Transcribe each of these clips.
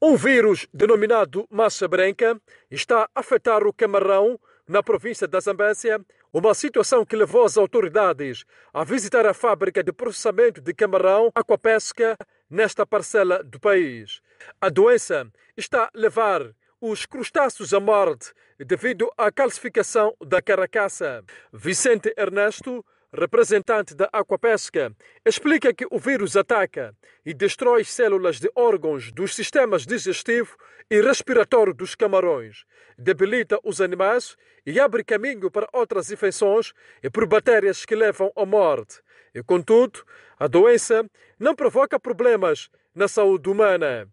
Um vírus denominado massa branca está a afetar o camarão na província da Zambésia, uma situação que levou as autoridades a visitar a fábrica de processamento de camarão aquapesca nesta parcela do país. A doença está a levar os crustáceos à morte devido à calcificação da carcaça. Vicente Ernesto representante da Aquapesca, explica que o vírus ataca e destrói células de órgãos dos sistemas digestivo e respiratório dos camarões, debilita os animais e abre caminho para outras infecções e por bactérias que levam à morte. E, contudo, a doença não provoca problemas na saúde humana.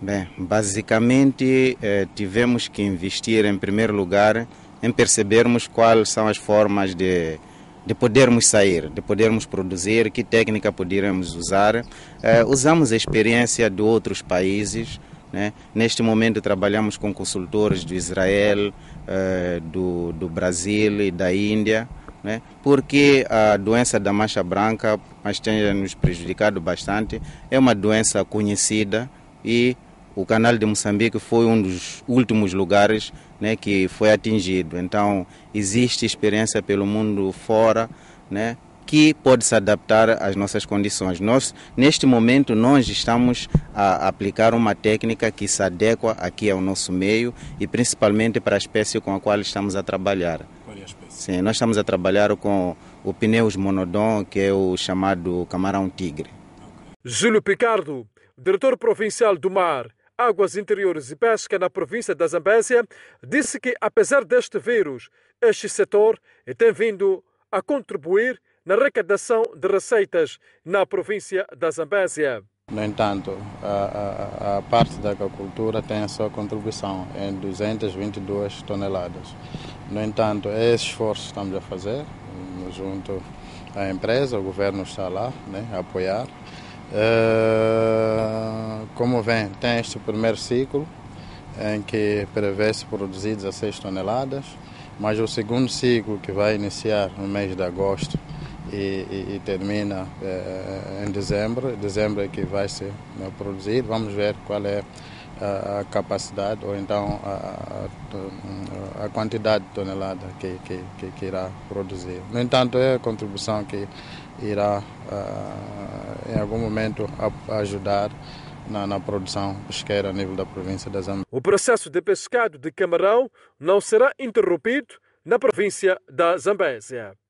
Bem, basicamente eh, tivemos que investir em primeiro lugar em percebermos quais são as formas de de podermos sair, de podermos produzir, que técnica poderíamos usar. Eh, usamos a experiência de outros países. Né? Neste momento trabalhamos com consultores do Israel, eh, do, do Brasil e da Índia né? porque a doença da mancha branca, mas tem nos prejudicado bastante, é uma doença conhecida e o canal de Moçambique foi um dos últimos lugares né, que foi atingido. Então, existe experiência pelo mundo fora né, que pode se adaptar às nossas condições. Nós, neste momento, nós estamos a aplicar uma técnica que se adequa aqui ao nosso meio e principalmente para a espécie com a qual estamos a trabalhar. Qual é a espécie? Sim, nós estamos a trabalhar com o pneus monodon, que é o chamado camarão tigre. Júlio Picardo, diretor provincial do mar, Águas Interiores e Pesca na província da Zambésia disse que, apesar deste vírus, este setor tem vindo a contribuir na arrecadação de receitas na província da Zambésia. No entanto, a, a, a, parte da agricultura tem a sua contribuição em 222 toneladas. No entanto, é esse esforço que estamos a fazer, junto à empresa, o governo está lá né, a apoiar. Ah, como vem, tem este primeiro ciclo, em que prevê-se produzir 16 toneladas, mas o segundo ciclo, que vai iniciar no mês de agosto e, e, e termina eh, em dezembro, dezembro é que vai ser né, vamos ver qual é a, a capacidade ou então a, a quantidade de tonelada que, que, que, que, irá produzir. No entanto, é a contribuição que irá, uh, em algum momento, a, ajudar na, na, produção pesqueira a nível da província da Zambésia. O processo de pescado de camarão não será interrompido na província da Zambésia.